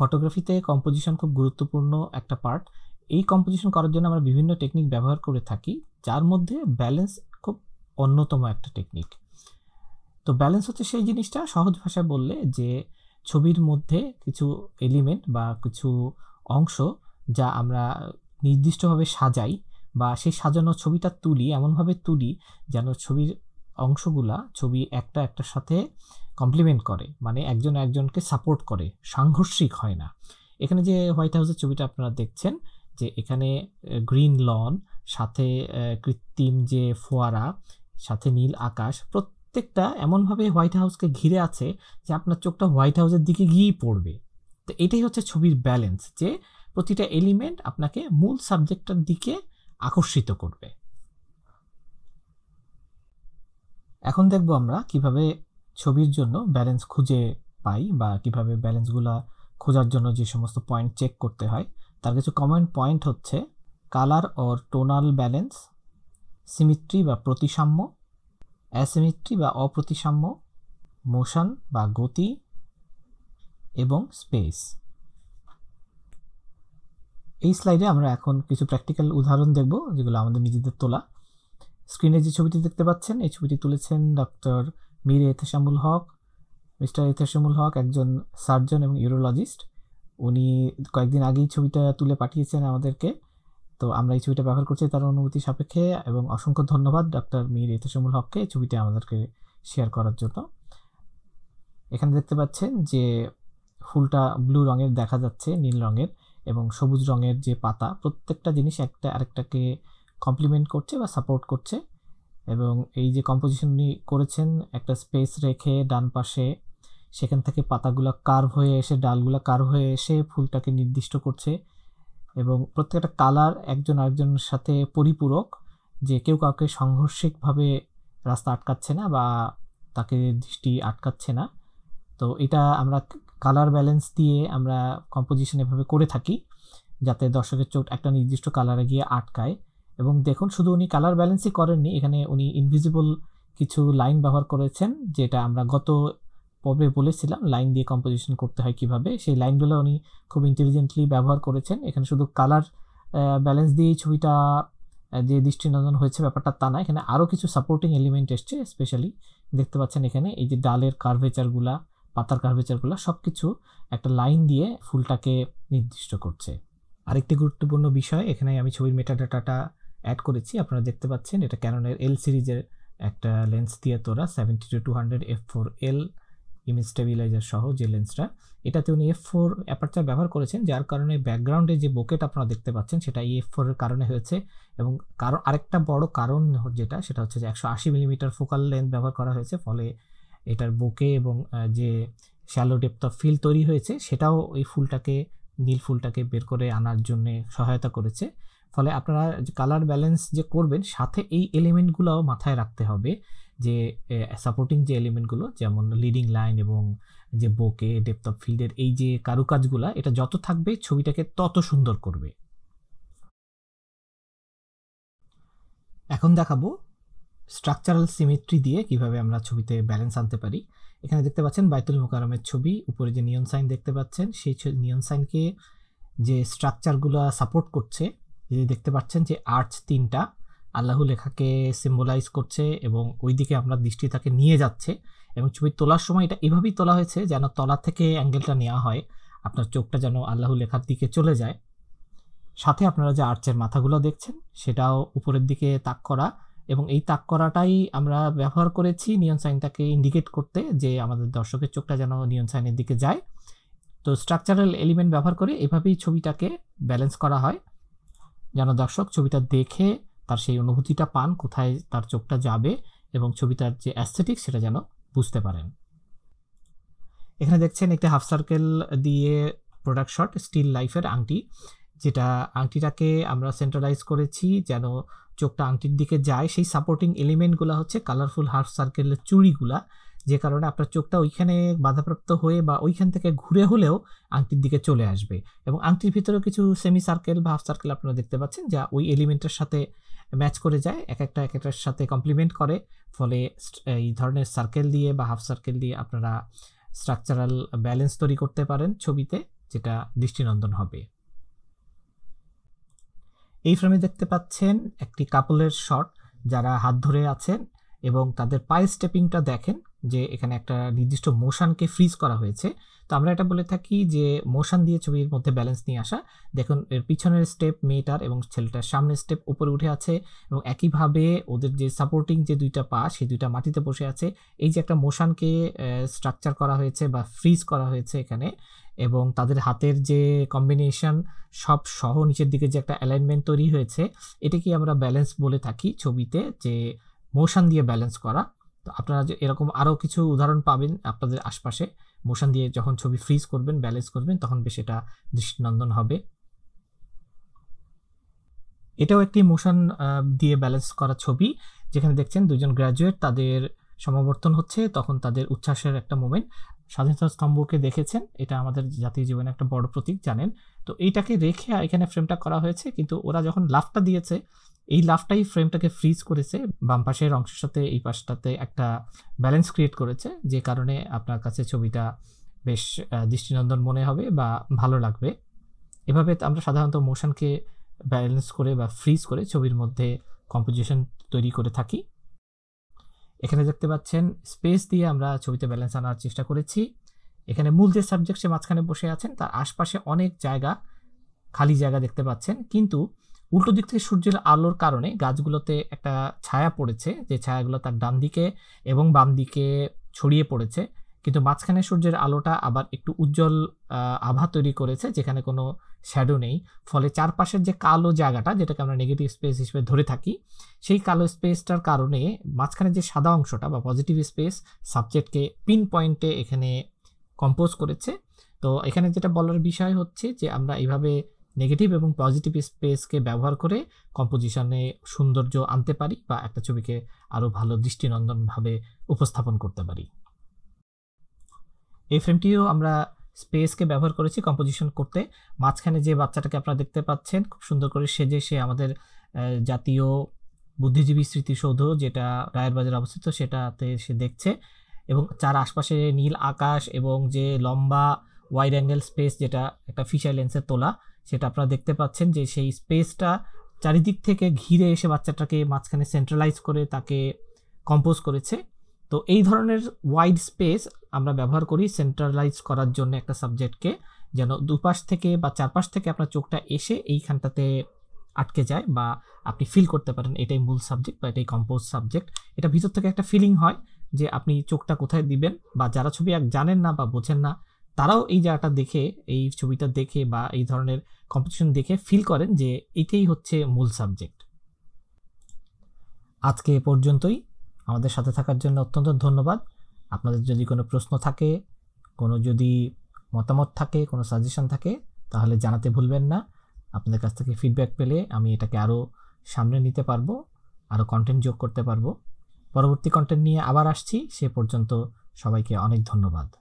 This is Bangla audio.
ফটোগ্রাফিতে কম্পোজিশন খুব গুরুত্বপূর্ণ একটা পার্ট এই কম্পোজিশন করার জন্য আমরা বিভিন্ন টেকনিক ব্যবহার করে থাকি যার মধ্যে ব্যালেন্স খুব অন্যতম একটা টেকনিক তো ব্যালেন্স হচ্ছে সেই জিনিসটা সহজ ভাষায় বললে যে ছবির মধ্যে কিছু এলিমেন্ট বা কিছু অংশ যা আমরা নির্দিষ্টভাবে সাজাই বা সেই সাজানো ছবিটা তুলি এমনভাবে তুলি যেন ছবির অংশগুলা ছবি একটা একটার সাথে কমপ্লিমেন্ট করে মানে একজন একজনকে সাপোর্ট করে সাংঘর্ষিক হয় না এখানে যে হোয়াইট হাউসের ছবিটা আপনারা দেখছেন যে এখানে গ্রিন লন সাথে কৃত্রিম যে ফোয়ারা সাথে নীল আকাশ প্রত্যেকটা এমনভাবে হোয়াইট হাউসকে ঘিরে আছে যে আপনার চোখটা হোয়াইট হাউসের দিকে গিয়েই পড়বে তো এটাই হচ্ছে ছবির ব্যালেন্স যে প্রতিটা এলিমেন্ট আপনাকে মূল সাবজেক্টটার দিকে আকর্ষিত করবে এখন দেখব আমরা কিভাবে ছবির জন্য ব্যালেন্স খুঁজে পাই বা কীভাবে ব্যালেন্সগুলো খোঁজার জন্য যে সমস্ত পয়েন্ট চেক করতে হয় তার কিছু কমন পয়েন্ট হচ্ছে colour or tonal balance symmetry বা প্রতিসাম্য অ্যাসিমিট্রি বা অপ্রতিসাম্য মোশন বা গতি এবং স্পেস এই স্লাইডে আমরা এখন কিছু প্র্যাকটিক্যাল উদাহরণ দেখব যেগুলো আমাদের নিজেদের তোলা স্ক্রিনে যে ছবিটি দেখতে পাচ্ছেন এই ছবিটি তুলেছেন ডক্টর মীর এহতেশামুল হক মিস্টার এহতেশামুল হক একজন সার্জন এবং ইউরোলজিস্ট উনি কয়েকদিন আগেই ছবিটা তুলে পাঠিয়েছেন আমাদেরকে তো আমরা এই ছবিটা ব্যবহার করছি তার অনুমতি সাপেক্ষে এবং অসংখ্য ধন্যবাদ ডক্টর মীর এহতেশামুল হককে এই ছবিটা আমাদেরকে শেয়ার করার জন্য এখানে দেখতে পাচ্ছেন যে ফুলটা ব্লু রঙের দেখা যাচ্ছে নীল রঙের এবং সবুজ রঙের যে পাতা প্রত্যেকটা জিনিস একটা আরেকটাকে কমপ্লিমেন্ট করছে বা সাপোর্ট করছে এবং এই যে কম্পোজিশন উনি করেছেন একটা স্পেস রেখে ডান পাশে সেখান থেকে পাতাগুলো কার্ভ হয়ে এসে ডালগুলা কার্ভ হয়ে এসে ফুলটাকে নির্দিষ্ট করছে এবং প্রত্যেকটা কালার একজন আরেকজনের সাথে পরিপূরক যে কেউ কাউকে সংঘর্ষিকভাবে রাস্তা আটকাচ্ছে না বা তাকে দৃষ্টি আটকাচ্ছে না তো এটা আমরা কালার ব্যালেন্স দিয়ে আমরা কম্পোজিশন এভাবে করে থাকি যাতে দর্শকের চোখ একটা নির্দিষ্ট কালারে গিয়ে আটকায় এবং দেখুন শুধু উনি কালার ব্যালেন্সই করেননি এখানে উনি ইনভিজিবল কিছু লাইন ব্যবহার করেছেন যেটা আমরা গত পর্বে বলেছিলাম লাইন দিয়ে কম্পোজিশন করতে হয় কিভাবে সেই লাইনগুলো উনি খুব ইন্টেলিজেন্টলি ব্যবহার করেছেন এখানে শুধু কালার ব্যালেন্স দিয়েই ছবিটা যে দৃষ্টিনন্দন হয়েছে ব্যাপারটা তা না এখানে আরও কিছু সাপোর্টিং এলিমেন্ট এসছে স্পেশালি দেখতে পাচ্ছেন এখানে এই যে ডালের কার্ভেচারগুলা পাতার কার্ভেচারগুলো সব কিছু একটা লাইন দিয়ে ফুলটাকে নির্দিষ্ট করছে আরেকটি গুরুত্বপূর্ণ বিষয় এখানে আমি ছবির মেটাডাটাটা অ্যাড করেছি আপনারা দেখতে পাচ্ছেন এটা ক্যাননের এল সিরিজের একটা লেন্স দিয়ে তোরা seventy two two hundred F four L image stabiliser সহ যে লেন্সটা এটাতে উনি এফ ফোর অ্যাপারচার ব্যবহার করেছেন যার কারণে ব্যাকগ্রাউন্ডে যে বোকেট আপনারা দেখতে পাচ্ছেন সেটা এই এফ ফোরের কারণে হয়েছে এবং কারণ আরেকটা বড় কারণ যেটা সেটা হচ্ছে যে একশো আশি মিলিমিটার ফোকাল লেন্থ ব্যবহার করা হয়েছে ফলে এটার বোকে এবং যে শ্যালো ডেপথ অফ ফিল তৈরি হয়েছে সেটাও এই ফুলটাকে নীল ফুলটাকে বের করে আনার জন্যে সহায়তা করেছে ফলে আপনারা কালার ব্যালেন্স যে করবেন সাথে এই এলিমেন্টগুলোও মাথায় রাখতে হবে যে সাপোর্টিং যে এলিমেন্টগুলো যেমন লিডিং লাইন এবং যে বোকে ডেপথ অফ ফিল্ডের এই যে কারুকাজগুলো এটা যত থাকবে ছবিটাকে তত সুন্দর করবে এখন দেখাবো স্ট্রাকচারাল সিমেট্রি দিয়ে কিভাবে আমরা ছবিতে ব্যালেন্স আনতে পারি এখানে দেখতে পাচ্ছেন বাইতুল মোকারমের ছবি উপরে যে নিয়ন সাইন দেখতে পাচ্ছেন সেই নিয়ন সাইনকে যে স্ট্রাকচারগুলো সাপোর্ট করছে যে দেখতে পাচ্ছেন যে আর্চ তিনটা আল্লাহ লেখাকে সিম্বলাইজ করছে এবং ওই দিকে আমরা দৃষ্টি তাকে নিয়ে যাচ্ছে এবং ছবি তোলার সময় এটা এভাবেই তোলা হয়েছে যেন তলা থেকে অ্যাঙ্গেলটা নেওয়া হয় আপনার চোখটা যেন আল্লাহ লেখার দিকে চলে যায় সাথে আপনারা যে আর্চের মাথাগুলো দেখছেন সেটাও উপরের দিকে তাক করা এবং এই তাক করাটাই আমরা ব্যবহার করেছি নিয়ন সাইনটাকে ইন্ডিকেট করতে যে আমাদের দর্শকের চোখটা যেন নিয়ন সাইনের দিকে যায় তো স্ট্রাকচারাল এলিমেন্ট ব্যবহার করে এভাবেই ছবিটাকে ব্যালেন্স করা হয় যেন দর্শক ছবিটা দেখে তার সেই অনুভূতিটা পান কোথায় তার চোখটা যাবে এবং ছবিটার যে অ্যাস্থেটিক সেটা যেন বুঝতে পারেন এখানে দেখছেন একটি হাফ সার্কেল দিয়ে প্রোডাক্ট শট স্টিল লাইফের আংটি যেটা আংটিটাকে আমরা সেন্ট্রালাইজ করেছি যেন চোখটা আংটির দিকে যায় সেই সাপোর্টিং এলিমেন্টগুলো হচ্ছে কালারফুল হাফ সার্কেলের চুড়িগুলা যে কারণে আপনার চোখটা ওইখানে বাধাপ্রাপ্ত হয়ে বা ওইখান থেকে ঘুরে হলেও আংটির দিকে চলে আসবে এবং আংটির ভিতরেও কিছু সেমি সার্কেল বা হাফ সার্কেল আপনারা দেখতে পাচ্ছেন যা ওই এলিমেন্টের সাথে ম্যাচ করে যায় এক একটা এক একটার সাথে কমপ্লিমেন্ট করে ফলে এই ধরনের সার্কেল দিয়ে বা হাফ সার্কেল দিয়ে আপনারা স্ট্রাকচারাল ব্যালেন্স তৈরি করতে পারেন ছবিতে যেটা দৃষ্টিনন্দন হবে এই ফ্রেমে দেখতে পাচ্ছেন একটি কাপলের শট যারা হাত ধরে আছেন এবং তাদের পায়ে স্টেপিংটা দেখেন যে এখানে একটা নির্দিষ্ট মোশানকে ফ্রিজ করা হয়েছে তো আমরা এটা বলে থাকি যে মোশান দিয়ে ছবির মধ্যে ব্যালেন্স নিয়ে আসা দেখুন এর পিছনের স্টেপ মেয়েটার এবং ছেলেটার সামনের স্টেপ উপরে উঠে আছে এবং একইভাবে ওদের যে সাপোর্টিং যে দুইটা পা সেই দুইটা মাটিতে বসে আছে এই যে একটা মোশানকে স্ট্রাকচার করা হয়েছে বা ফ্রিজ করা হয়েছে এখানে এবং তাদের হাতের যে কম্বিনেশন সব সহ নিচের দিকে যে একটা অ্যালাইনমেন্ট তৈরি হয়েছে এটাকে আমরা ব্যালেন্স বলে থাকি ছবিতে যে মোশান দিয়ে ব্যালেন্স করা তো আপনারা যে এরকম আরও কিছু উদাহরণ পাবেন আপনাদের আশপাশে মোশন দিয়ে যখন ছবি ফ্রিজ করবেন ব্যালেন্স করবেন তখন বেশ এটা দৃষ্টিনন্দন হবে এটাও একটি মোশন দিয়ে ব্যালেন্স করা ছবি যেখানে দেখছেন দুজন গ্র্যাজুয়েট তাদের সমাবর্তন হচ্ছে তখন তাদের উচ্ছ্বাসের একটা মোমেন্ট স্বাধীনতা স্তম্ভকে দেখেছেন এটা আমাদের জাতীয় জীবনে একটা বড় প্রতীক জানেন তো এইটাকে রেখে এখানে ফ্রেমটা করা হয়েছে কিন্তু ওরা যখন লাভটা দিয়েছে এই লাফটাই ফ্রেমটাকে ফ্রিজ করেছে বাম পাশের অংশের সাথে এই পাশটাতে একটা ব্যালেন্স ক্রিয়েট করেছে যে কারণে আপনার কাছে ছবিটা বেশ দৃষ্টিনন্দন মনে হবে বা ভালো লাগবে এভাবে আমরা সাধারণত মোশনকে ব্যালেন্স করে বা ফ্রিজ করে ছবির মধ্যে কম্পোজিশন তৈরি করে থাকি এখানে দেখতে পাচ্ছেন স্পেস দিয়ে আমরা ছবিতে ব্যালেন্স আনার চেষ্টা করেছি এখানে মূল যে সাবজেক্ট সে মাঝখানে বসে আছেন তার আশপাশে অনেক জায়গা খালি জায়গা দেখতে পাচ্ছেন কিন্তু উল্টো দিক থেকে সূর্যের আলোর কারণে গাছগুলোতে একটা ছায়া পড়েছে যে ছায়াগুলো তার ডান দিকে এবং বাম দিকে ছড়িয়ে পড়েছে কিন্তু মাঝখানে সূর্যের আলোটা আবার একটু উজ্জ্বল আভা তৈরি করেছে যেখানে কোনো শ্যাডো নেই ফলে চারপাশের যে কালো জায়গাটা যেটাকে আমরা নেগেটিভ স্পেস হিসেবে ধরে থাকি সেই কালো স্পেসটার কারণে মাঝখানে যে সাদা অংশটা বা পজিটিভ স্পেস সাবজেক্টকে পিন পয়েন্টে এখানে কম্পোজ করেছে তো এখানে যেটা বলার বিষয় হচ্ছে যে আমরা এইভাবে নেগেটিভ এবং পজিটিভ স্পেসকে ব্যবহার করে কম্পোজিশনে সৌন্দর্য আনতে পারি বা একটা ছবিকে আরও ভালো দৃষ্টিনন্দনভাবে উপস্থাপন করতে পারি এই ফ্রেমটিও আমরা স্পেসকে ব্যবহার করেছি কম্পোজিশন করতে মাঝখানে যে বাচ্চাটাকে আপনারা দেখতে পাচ্ছেন খুব সুন্দর করে সেজে সে আমাদের জাতীয় বুদ্ধিজীবী স্মৃতিসৌধ যেটা রায়ের বাজারে অবস্থিত সেটাতে সে দেখছে এবং চার আশপাশে নীল আকাশ এবং যে লম্বা ওয়াইড অ্যাঙ্গেল স্পেস যেটা একটা ফিশার লেন্সের তোলা সেটা আপনারা দেখতে পাচ্ছেন যে সেই স্পেসটা চারিদিক থেকে ঘিরে এসে বাচ্চাটাকে মাঝখানে সেন্ট্রালাইজ করে তাকে কম্পোজ করেছে তো এই ধরনের ওয়াইড স্পেস আমরা ব্যবহার করি সেন্ট্রালাইজ করার জন্য একটা সাবজেক্টকে যেন দুপাশ থেকে বা চারপাশ থেকে আপনার চোখটা এসে এইখানটাতে আটকে যায় বা আপনি ফিল করতে পারেন এটাই মূল সাবজেক্ট বা এটাই কম্পোজ সাবজেক্ট এটা ভিতর থেকে একটা ফিলিং হয় যে আপনি চোখটা কোথায় দিবেন বা যারা ছবি এক জানেন না বা বোঝেন না তারাও এই জায়গাটা দেখে এই ছবিটা দেখে বা এই ধরনের কম্পিটিশন দেখে ফিল করেন যে এটাই হচ্ছে মূল সাবজেক্ট আজকে এ পর্যন্তই আমাদের সাথে থাকার জন্য অত্যন্ত ধন্যবাদ আপনাদের যদি কোনো প্রশ্ন থাকে কোনো যদি মতামত থাকে কোনো সাজেশন থাকে তাহলে জানাতে ভুলবেন না আপনাদের কাছ থেকে ফিডব্যাক পেলে আমি এটাকে আরও সামনে নিতে পারবো আরও কন্টেন্ট যোগ করতে পারবো পরবর্তী কন্টেন্ট নিয়ে আবার আসছি সে পর্যন্ত সবাইকে অনেক ধন্যবাদ